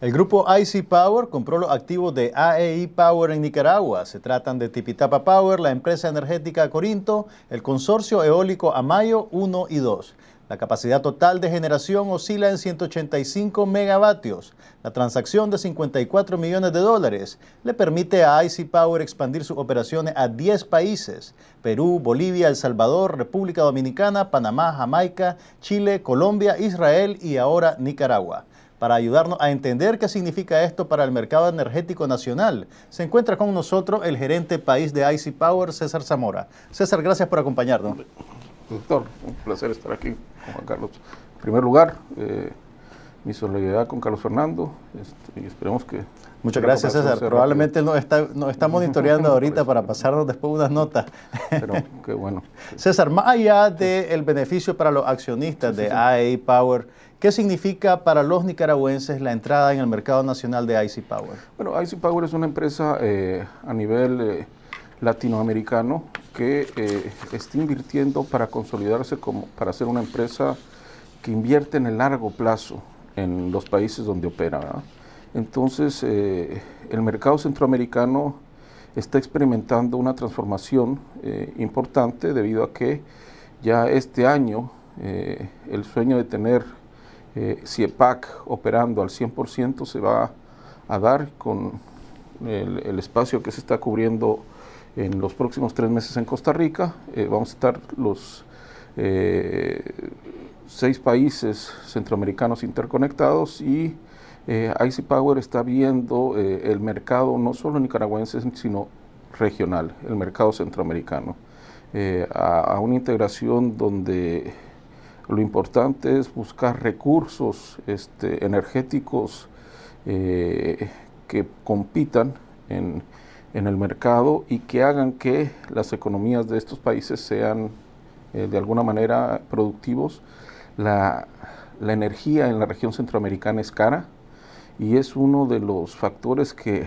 El grupo IC Power compró los activos de AEI Power en Nicaragua. Se tratan de Tipitapa Power, la empresa energética Corinto, el consorcio eólico Amayo 1 y 2. La capacidad total de generación oscila en 185 megavatios. La transacción de 54 millones de dólares le permite a IC Power expandir sus operaciones a 10 países: Perú, Bolivia, El Salvador, República Dominicana, Panamá, Jamaica, Chile, Colombia, Israel y ahora Nicaragua para ayudarnos a entender qué significa esto para el mercado energético nacional. Se encuentra con nosotros el gerente país de IC Power, César Zamora. César, gracias por acompañarnos. Doctor, un placer estar aquí con Juan Carlos. En primer lugar, eh, mi solidaridad con Carlos Fernando este, y esperemos que Muchas gracias, César. Probablemente nos está, no está monitoreando ahorita para pasarnos después unas notas. Pero qué bueno. César, más allá del beneficio para los accionistas de sí, e Power, ¿qué significa para los nicaragüenses la entrada en el mercado nacional de e IC Power? Bueno, e IC Power es una empresa eh, a nivel eh, latinoamericano que eh, está invirtiendo para consolidarse como para ser una empresa que invierte en el largo plazo en los países donde opera. Entonces, eh, el mercado centroamericano está experimentando una transformación eh, importante debido a que ya este año eh, el sueño de tener CIEPAC e operando al 100% se va a dar con el, espacio que se está cubriendo en los próximos tres meses en Costa Rica. vamos a estar los seis países centroamericanos interconectados y eh, IC Power está viendo eh, el mercado no solo nicaragüense, sino regional, el mercado centroamericano, eh, a, una integración donde lo importante es buscar recursos este, energéticos que compitan en, el mercado y que hagan que las economías de estos países sean de alguna manera productivos. la energía en la región centroamericana es cara, y es uno de los factores que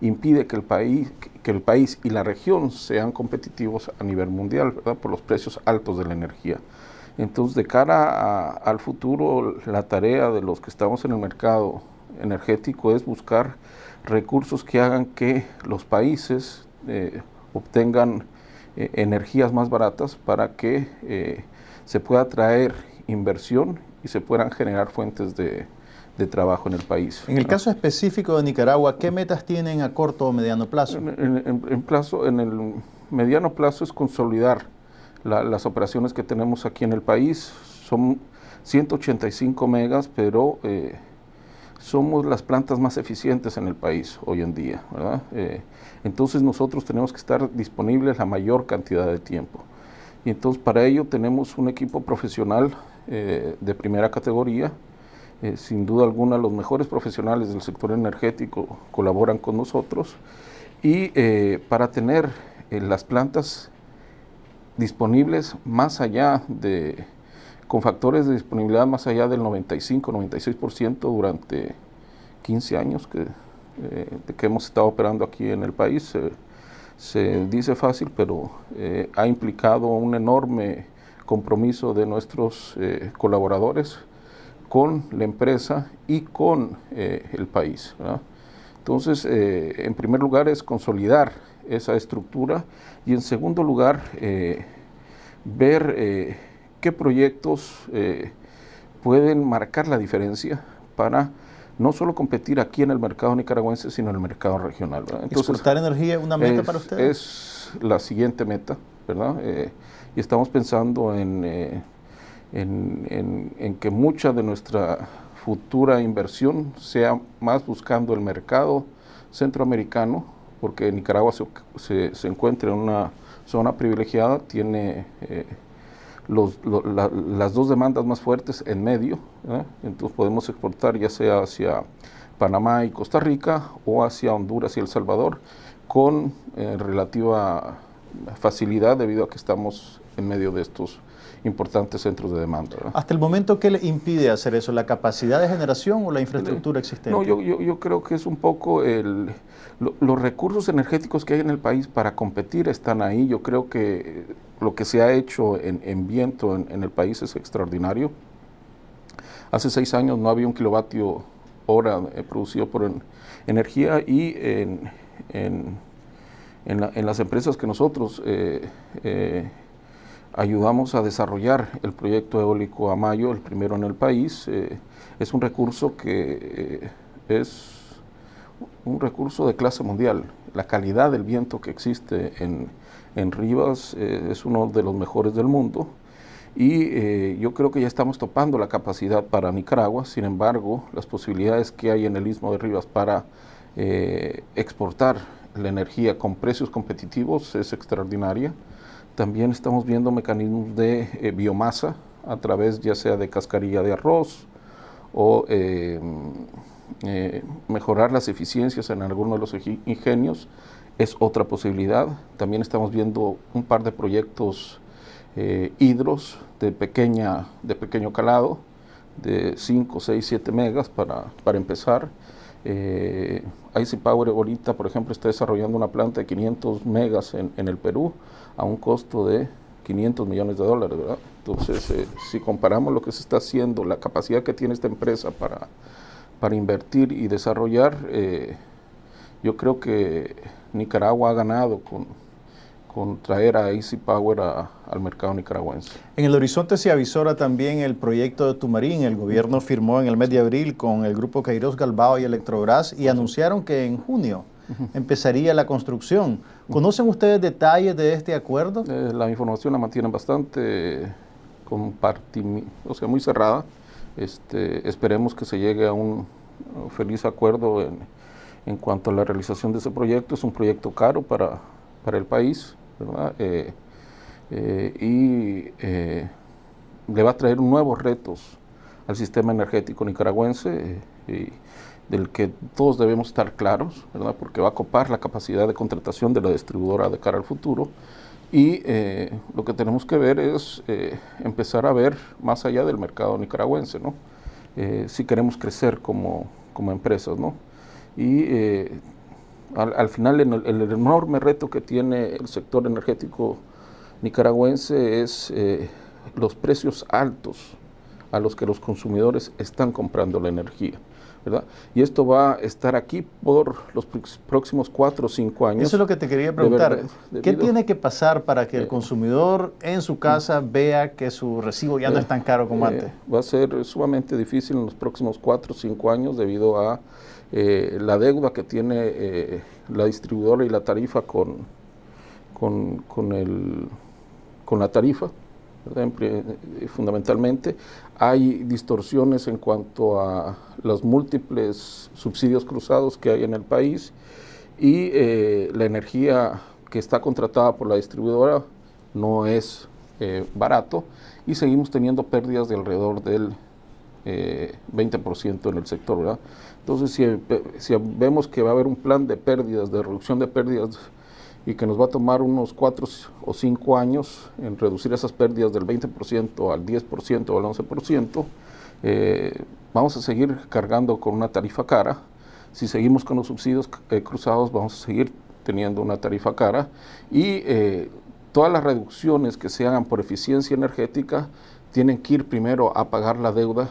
impide que el país, que el país y la región sean competitivos a nivel mundial, por los precios altos de la energía. Entonces, de cara al futuro, la tarea de los que estamos en el mercado energético es buscar recursos que hagan que los países eh, obtengan eh, energías más baratas para que eh, se pueda traer inversión y se puedan generar fuentes de, de trabajo en el país. En el caso específico de Nicaragua, ¿qué metas tienen a corto o mediano plazo? En, plazo, en el mediano plazo es consolidar las operaciones que tenemos aquí en el país. Son 185 megas, pero eh, somos las plantas más eficientes en el país hoy en día. ¿verdad? Eh, entonces nosotros tenemos que estar disponibles la mayor cantidad de tiempo. Y entonces para ello tenemos un equipo profesional eh, de primera categoría eh, sin duda alguna, los mejores profesionales del sector energético colaboran con nosotros y eh, para tener eh, las plantas disponibles más allá de, con factores de disponibilidad más allá del 95-96% durante 15 años que, que hemos estado operando aquí en el país. se dice fácil, pero ha implicado un enorme compromiso de nuestros colaboradores, con la empresa y con eh, el país. Entonces, eh, en primer lugar es consolidar esa estructura y en segundo lugar eh, ver qué proyectos pueden marcar la diferencia para no solo competir aquí en el mercado nicaragüense, sino en el mercado regional. ¿verdad? ¿Exportar energía es una meta para ustedes? Es la siguiente meta, ¿verdad? y estamos pensando en en, que mucha de nuestra futura inversión sea más buscando el mercado centroamericano, porque Nicaragua se, se, encuentra en una zona privilegiada, tiene eh, las dos demandas más fuertes en medio, ¿eh? entonces podemos exportar ya sea hacia Panamá y Costa Rica o hacia Honduras y El Salvador con eh, relativa facilidad debido a que estamos en medio de estos importantes centros de demanda. ¿Hasta el momento qué le impide hacer eso? ¿La capacidad de generación o la infraestructura eh, existente? No, yo, yo, yo creo que es un poco el, los recursos energéticos que hay en el país para competir están ahí. Yo creo que lo que se ha hecho en, viento en, el país es extraordinario. Hace seis años no había un kilovatio hora eh, producido por energía y en, las empresas que nosotros eh, ayudamos a desarrollar el proyecto eólico Amayo, el primero en el país. Eh, es un recurso que eh, es un recurso de clase mundial. La calidad del viento que existe en, Rivas eh, es uno de los mejores del mundo y yo creo que ya estamos topando la capacidad para Nicaragua. Sin embargo, las posibilidades que hay en el istmo de Rivas para exportar la energía con precios competitivos es extraordinaria. También estamos viendo mecanismos de eh, biomasa a través ya sea de cascarilla de arroz o em, eh, mejorar las eficiencias en algunos de los ingenios es otra posibilidad. También estamos viendo un par de proyectos eh, hidros de, pequeña, de pequeño calado, de 5, 6, 7 megas para, empezar. Eh, IC Power ahorita, por ejemplo, está desarrollando una planta de 500 megas en el Perú a un costo de 500 millones de dólares, ¿verdad? Entonces, eh, si comparamos lo que se está haciendo, la capacidad que tiene esta empresa para, para invertir y desarrollar, eh, yo creo que Nicaragua ha ganado con, traer a Easy Power al mercado nicaragüense. En el horizonte se avisora también el proyecto de Tumarín. El gobierno firmó en el mes de abril con el grupo Cairós Galbao y Electrobras y anunciaron que en junio empezaría la construcción. ¿Conocen ustedes detalles de este acuerdo? Eh, la información la mantienen bastante o sea, muy cerrada. Este, esperemos que se llegue a un feliz acuerdo en, cuanto a la realización de ese proyecto. Es un proyecto caro para, para el país, ¿verdad? Eh, eh, y le va a traer nuevos retos al sistema energético nicaragüense y, del que todos debemos estar claros, ¿verdad? porque va a copar la capacidad de contratación de la distribuidora de cara al futuro. Y eh, lo que tenemos que ver es eh, empezar a ver más allá del mercado nicaragüense, ¿no? Eh, si queremos crecer como, como empresas. ¿no? Y al, final el, enorme reto que tiene el sector energético nicaragüense es los precios altos a los que los consumidores están comprando la energía. Y esto va a estar aquí por los próximos cuatro o cinco años. Eso es lo que te quería preguntar. ¿Qué tiene que pasar para que el eh, consumidor en su casa mm. vea que su recibo ya no es tan caro como eh, antes? Va a ser sumamente difícil en los próximos cuatro o cinco años debido a eh, la deuda que tiene la distribuidora y la tarifa con, con, con, con la tarifa. Eh, fundamentalmente. Hay distorsiones en cuanto a los múltiples subsidios cruzados que hay en el país y eh, la energía que está contratada por la distribuidora no es eh, barato y seguimos teniendo pérdidas de alrededor del 20% en el sector. ¿verdad? Entonces, si, si vemos que va a haber un plan de pérdidas, de reducción de pérdidas y que nos va a tomar unos cuatro o cinco años en reducir esas pérdidas del 20% al 10% o al 11%, eh, vamos a seguir cargando con una tarifa cara. Si seguimos con los subsidios eh, cruzados, vamos a seguir teniendo una tarifa cara y eh, todas las reducciones que se hagan por eficiencia energética tienen que ir primero a pagar la deuda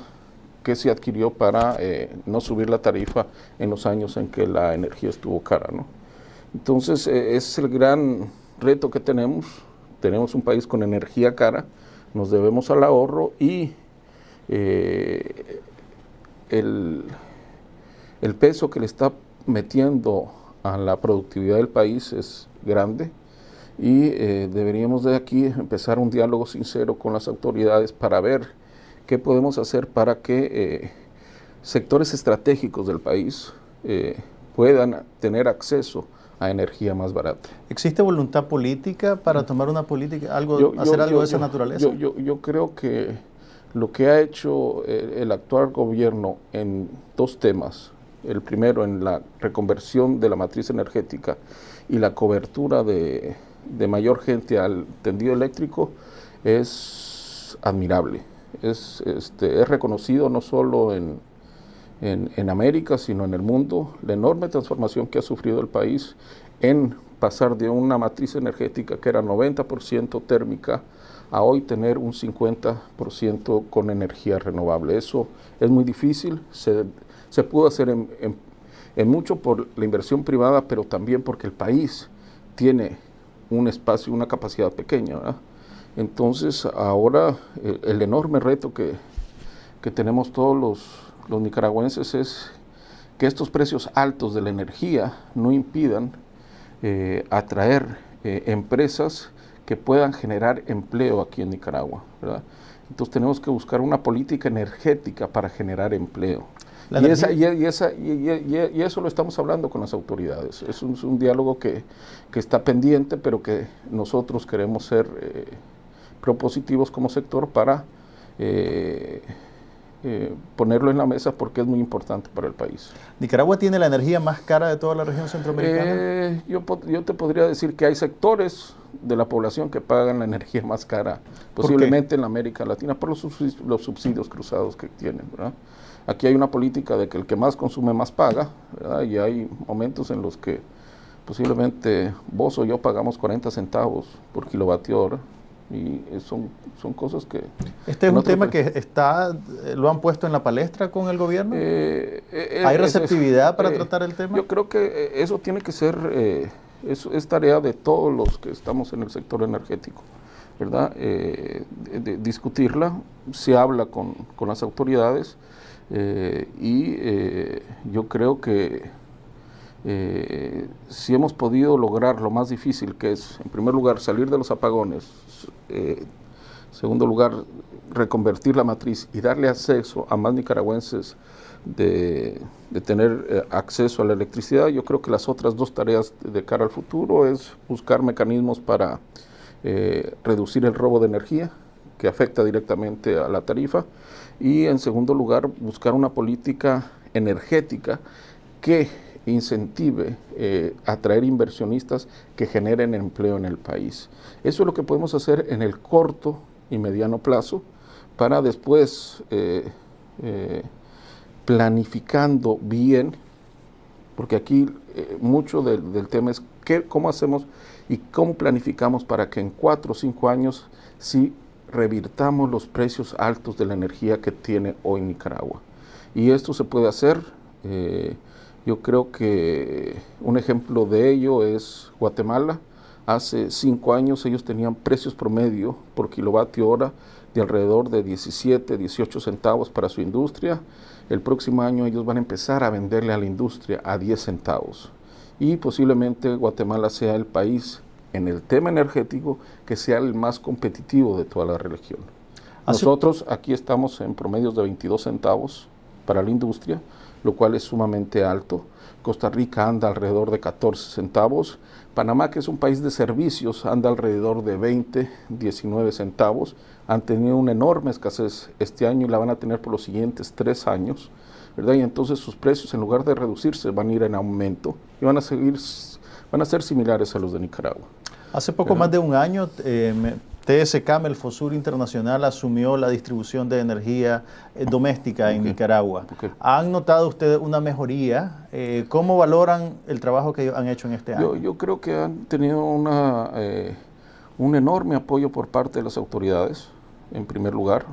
que se adquirió para no subir la tarifa en los años en que la energía estuvo cara, ¿no? Entonces, eh, ese es el gran reto que tenemos. Tenemos un país con energía cara, nos debemos al ahorro y eh, el, peso que le está metiendo a la productividad del país es grande y eh, deberíamos de aquí empezar un diálogo sincero con las autoridades para ver qué podemos hacer para que sectores estratégicos del país puedan tener acceso a energía más barata. ¿Existe voluntad política para mm. tomar una política, algo, hacer algo de esa naturaleza? Yo, creo que lo que ha hecho eh, el actual gobierno en dos temas, el primero en la reconversión de la matriz energética y la cobertura de, de mayor gente al tendido eléctrico, es admirable. Es, este, es reconocido no solo en, en, América, sino en el mundo, la enorme transformación que ha sufrido el país en pasar de una matriz energética que era 90% térmica a hoy tener un 50% con energía renovable. Eso es muy difícil, se, pudo hacer en, mucho por la inversión privada, pero también porque el país tiene un espacio, una capacidad pequeña. Entonces ahora el, eh, el enorme reto que, que tenemos todos los los nicaragüenses es que estos precios altos de la energía no impidan eh, atraer eh, empresas que puedan generar empleo aquí en Nicaragua. Entonces tenemos que buscar una política energética para generar empleo. Y, eso lo estamos hablando con las autoridades. Es un, diálogo que, está pendiente, pero que nosotros queremos ser eh, propositivos como sector para... Eh, eh, ponerlo en la mesa porque es muy importante para el país. ¿Nicaragua tiene la energía más cara de toda la región centroamericana? Eh, yo, yo, te podría decir que hay sectores de la población que pagan la energía más cara, posiblemente en la América Latina, por los subsidios, cruzados que tienen. ¿verdad? Aquí hay una política de que el que más consume más paga, y hay momentos en los que posiblemente vos o yo pagamos 40 centavos por kilovatio hora y son, son cosas que... ¿Este es un tema que está eh, lo han puesto en la palestra con el gobierno? Eh, eh, ¿Hay receptividad para tratar el tema? Yo creo que eso tiene que ser, es, es, tarea de todos los que estamos en el sector energético, ¿verdad? discutirla, se habla con las autoridades y yo creo que eh, si hemos podido lograr lo más difícil, que es, en primer lugar, salir de los apagones, en eh, segundo lugar, reconvertir la matriz y darle acceso a más nicaragüenses de, tener eh, acceso a la electricidad, yo creo que las otras dos tareas de cara al futuro es buscar mecanismos para reducir el robo de energía, que afecta directamente a la tarifa, y en segundo lugar, buscar una política energética que incentive eh, atraer inversionistas que generen empleo en el país. Eso es lo que podemos hacer en el corto y mediano plazo para después, eh, eh, planificando bien, porque aquí eh, mucho del, tema es qué, cómo hacemos y cómo planificamos para que en cuatro o cinco años sí revirtamos los precios altos de la energía que tiene hoy Nicaragua. Y esto se puede hacer yo creo que un ejemplo de ello es Guatemala. Hace cinco años ellos tenían precios promedio por kilovatio hora de alrededor de 17, 18 centavos para su industria. El próximo año ellos van a empezar a venderle a la industria a 10 centavos. Y posiblemente Guatemala sea el país en el tema energético que sea el más competitivo de toda la región. Nosotros aquí estamos en promedios de 22 centavos para la industria lo cual es sumamente alto. Costa Rica anda alrededor de 14 centavos. Panamá, que es un país de servicios, anda alrededor de 20, 19 centavos. Han tenido una enorme escasez este año y la van a tener por los siguientes tres años. ¿verdad? Y entonces sus precios, en lugar de reducirse, van a ir en aumento y van a seguir, van a ser similares a los de Nicaragua. Hace poco más de un año eh, TSK, el Fosur Internacional asumió la distribución de energía eh, doméstica en Nicaragua. ¿Han notado ustedes una mejoría? Eh, ¿Cómo valoran el trabajo que han hecho en este año? Yo, creo que han tenido eh, un enorme apoyo por parte de las autoridades, en primer lugar.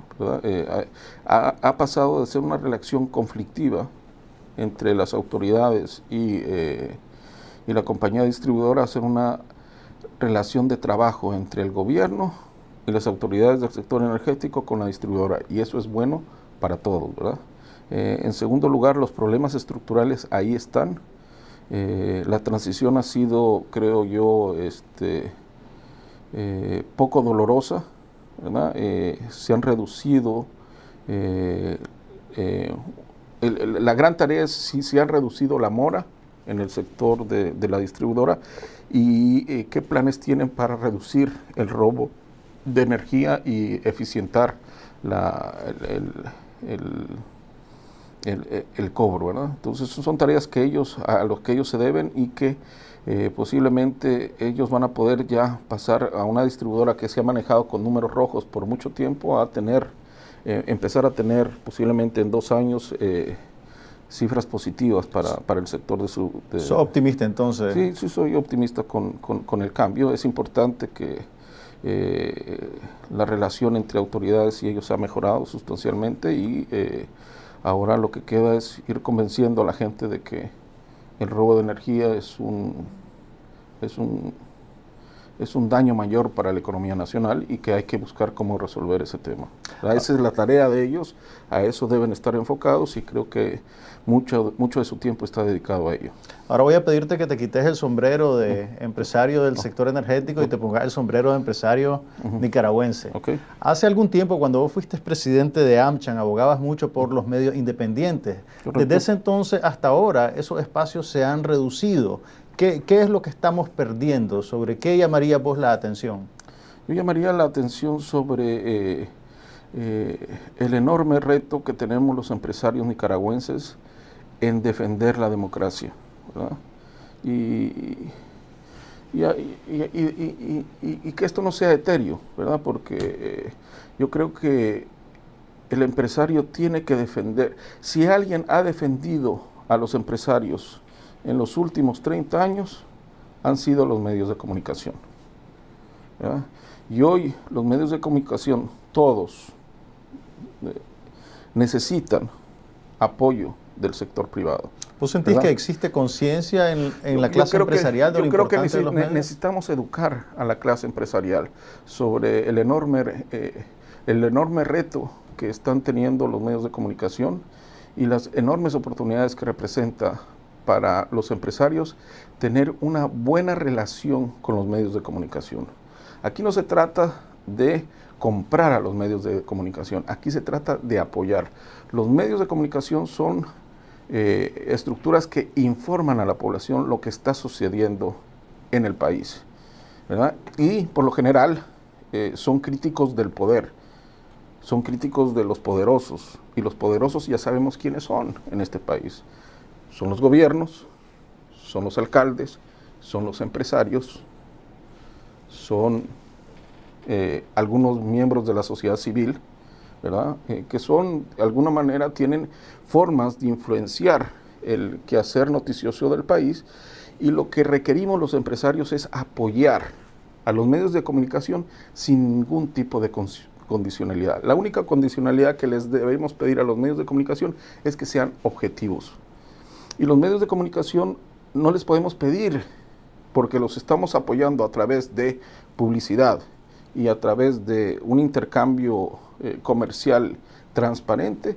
Ha, pasado de ser una relación conflictiva entre las autoridades y la compañía distribuidora a ser una relación de trabajo entre el gobierno y las autoridades del sector energético con la distribuidora y eso es bueno para todos, eh, en segundo lugar, los problemas estructurales ahí están. Eh, la transición ha sido, creo yo, este, eh, poco dolorosa, se han reducido la gran tarea es si se han reducido la mora, en el sector de, la distribuidora y eh, qué planes tienen para reducir el robo de energía y eficientar la, el, cobro, ¿verdad? Entonces son tareas que ellos, a los que ellos se deben y que eh, posiblemente ellos van a poder ya pasar a una distribuidora que se ha manejado con números rojos por mucho tiempo a tener, eh, empezar a tener posiblemente en dos años cifras positivas para, el sector de su... ¿Soy optimista entonces? Sí, sí, soy optimista con, con, el cambio. Es importante que eh, la relación entre autoridades y ellos ha mejorado sustancialmente y eh, ahora lo que queda es ir convenciendo a la gente de que el robo de energía es un... Es un es un daño mayor para la economía nacional y que hay que buscar cómo resolver ese tema. Esa es la tarea de ellos, a eso deben estar enfocados y creo que mucho, mucho de su tiempo está dedicado a ello. Ahora voy a pedirte que te quites el sombrero de empresario del sector energético y te pongas el sombrero de empresario nicaragüense. Hace algún tiempo, cuando vos fuiste presidente de Amchan, abogabas mucho por los medios independientes. Desde ese entonces hasta ahora, esos espacios se han reducido ¿Qué, es lo que estamos perdiendo? ¿Sobre qué llamaría vos la atención? Yo llamaría la atención sobre eh, eh, el enorme reto que tenemos los empresarios nicaragüenses en defender la democracia. Y, y, que esto no sea etéreo, ¿verdad? Porque eh, yo creo que el empresario tiene que defender. Si alguien ha defendido a los empresarios en los últimos 30 años han sido los medios de comunicación. Y hoy los medios de comunicación, todos, eh, necesitan apoyo del sector privado. ¿Vos sentís que existe conciencia en, la clase empresarial de lo Yo creo que de necesitamos educar a la clase empresarial sobre el enorme, eh, el enorme reto que están teniendo los medios de comunicación y las enormes oportunidades que representa para los empresarios tener una buena relación con los medios de comunicación. Aquí no se trata de comprar a los medios de comunicación, aquí se trata de apoyar. Los medios de comunicación son eh, estructuras que informan a la población lo que está sucediendo en el país. Y por lo general eh, son críticos del poder, son críticos de los poderosos, y los poderosos ya sabemos quiénes son en este país son los gobiernos, son los alcaldes, son los empresarios, son eh, algunos miembros de la sociedad civil, ¿verdad? Eh, que son, de alguna manera, tienen formas de influenciar el quehacer noticioso del país y lo que requerimos los empresarios es apoyar a los medios de comunicación sin ningún tipo de condicionalidad. La única condicionalidad que les debemos pedir a los medios de comunicación es que sean objetivos, y los medios de comunicación no les podemos pedir, porque los estamos apoyando a través de publicidad y a través de un intercambio eh, comercial transparente,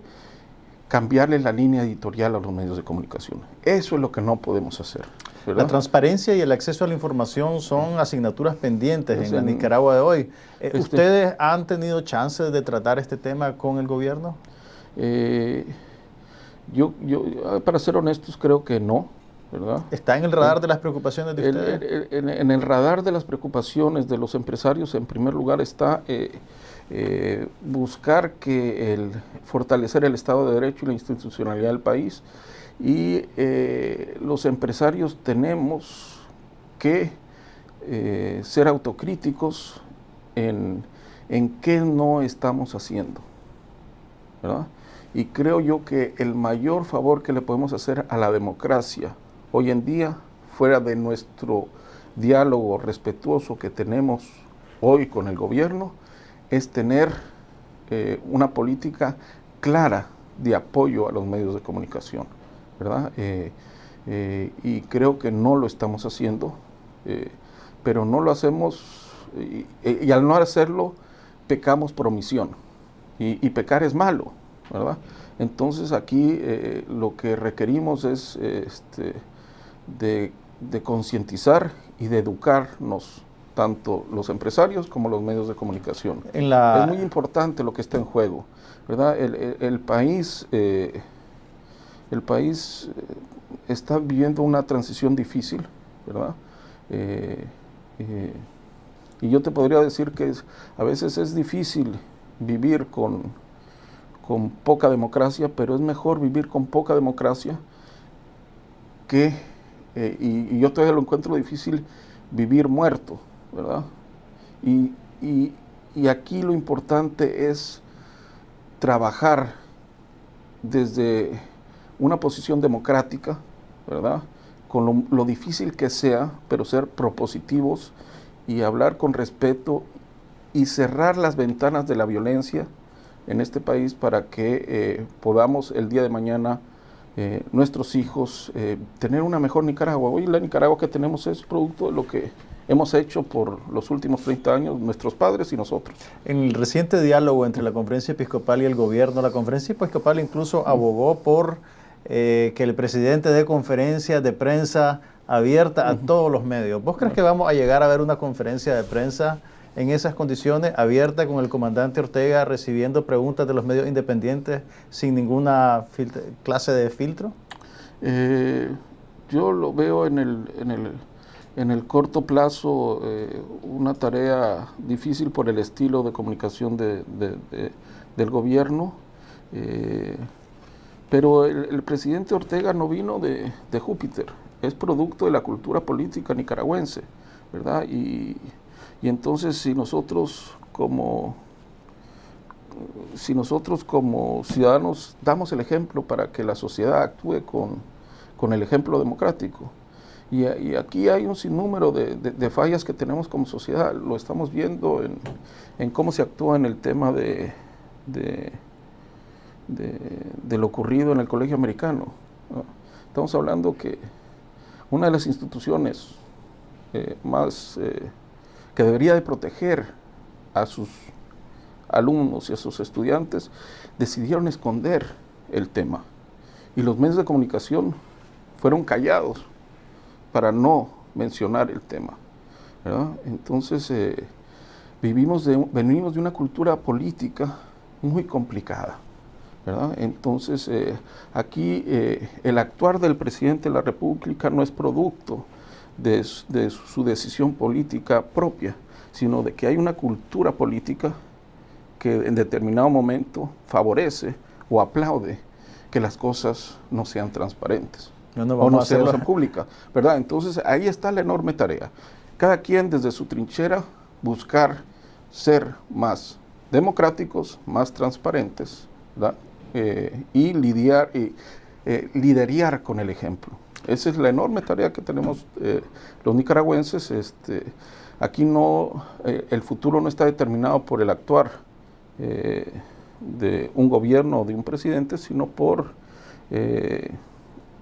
cambiarle la línea editorial a los medios de comunicación. Eso es lo que no podemos hacer. La transparencia y el acceso a la información son asignaturas pendientes en, la Nicaragua de hoy. Eh, este ¿Ustedes han tenido chances de tratar este tema con el gobierno? Eh, yo, yo, para ser honestos, creo que no, ¿verdad? ¿Está en el radar de las preocupaciones de ustedes? En, en, el radar de las preocupaciones de los empresarios, en primer lugar, está eh, eh, buscar que el, fortalecer el Estado de Derecho y la institucionalidad del país. Y eh, los empresarios tenemos que ser autocríticos en, en qué no estamos haciendo, ¿verdad? Y creo yo que el mayor favor que le podemos hacer a la democracia hoy en día, fuera de nuestro diálogo respetuoso que tenemos hoy con el gobierno, es tener eh, una política clara de apoyo a los medios de comunicación, ¿verdad? Eh, eh, y creo que no lo estamos haciendo, pero no lo hacemos y, al no hacerlo pecamos por omisión y pecar es malo, entonces aquí eh, lo que requerimos es eh, este, de, concientizar y de educarnos, tanto los empresarios como los medios de comunicación. Es muy importante lo que está en juego, ¿verdad? El, país, el país eh, está viviendo una transición difícil, ¿verdad? y yo te podría decir que a veces es difícil vivir con con poca democracia, pero es mejor vivir con poca democracia que, eh, y, yo todavía lo encuentro difícil, vivir muerto, ¿verdad? Y, aquí lo importante es trabajar desde una posición democrática, ¿verdad? Con lo difícil que sea, pero ser propositivos y hablar con respeto y cerrar las ventanas de la violencia en este país para que eh, podamos el día de mañana eh, nuestros hijos eh, tener una mejor Nicaragua. Hoy la Nicaragua que tenemos es producto de lo que hemos hecho por los últimos 30 años nuestros padres y nosotros. En el reciente diálogo entre la conferencia episcopal y el gobierno, la conferencia episcopal incluso abogó por que el presidente dé conferencias de prensa abierta a todos los medios. ¿Vos crees que vamos a llegar a ver una conferencia de prensa? en esas condiciones, abierta con el comandante Ortega, recibiendo preguntas de los medios independientes sin ninguna clase de filtro? Eh, yo lo veo en el, en el, corto plazo eh, una tarea difícil por el estilo de comunicación del gobierno. Eh, pero el, el, presidente Ortega no vino de, Júpiter, es producto de la cultura política nicaragüense, ¿verdad? Y, y entonces si nosotros como si nosotros como ciudadanos damos el ejemplo para que la sociedad actúe con, el ejemplo democrático. Y, aquí hay un sinnúmero de, fallas que tenemos como sociedad. Lo estamos viendo en, cómo se actúa en el tema de, de, lo ocurrido en el colegio americano. Estamos hablando que una de las instituciones eh, más... Eh, que debería de proteger a sus alumnos y a sus estudiantes, decidieron esconder el tema. Y los medios de comunicación fueron callados para no mencionar el tema. Entonces, eh, vivimos venimos de una cultura política muy complicada. Entonces, eh, aquí eh, el actuar del presidente de la República no es producto de, su decisión política propia, sino de que hay una cultura política que en determinado momento favorece o aplaude que las cosas no sean transparentes no, o no sean públicas, ¿verdad? Entonces ahí está la enorme tarea. Cada quien desde su trinchera buscar ser más democráticos, más transparentes, eh, y lidiar eh, eh, con el ejemplo. Esa es la enorme tarea que tenemos eh, los nicaragüenses. Este, aquí no, eh, el futuro no está determinado por el actuar eh, de un gobierno o de un presidente, sino por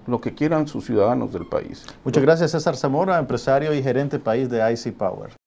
lo que quieran sus ciudadanos del país. Muchas gracias, César Zamora, empresario y gerente país de IC Power.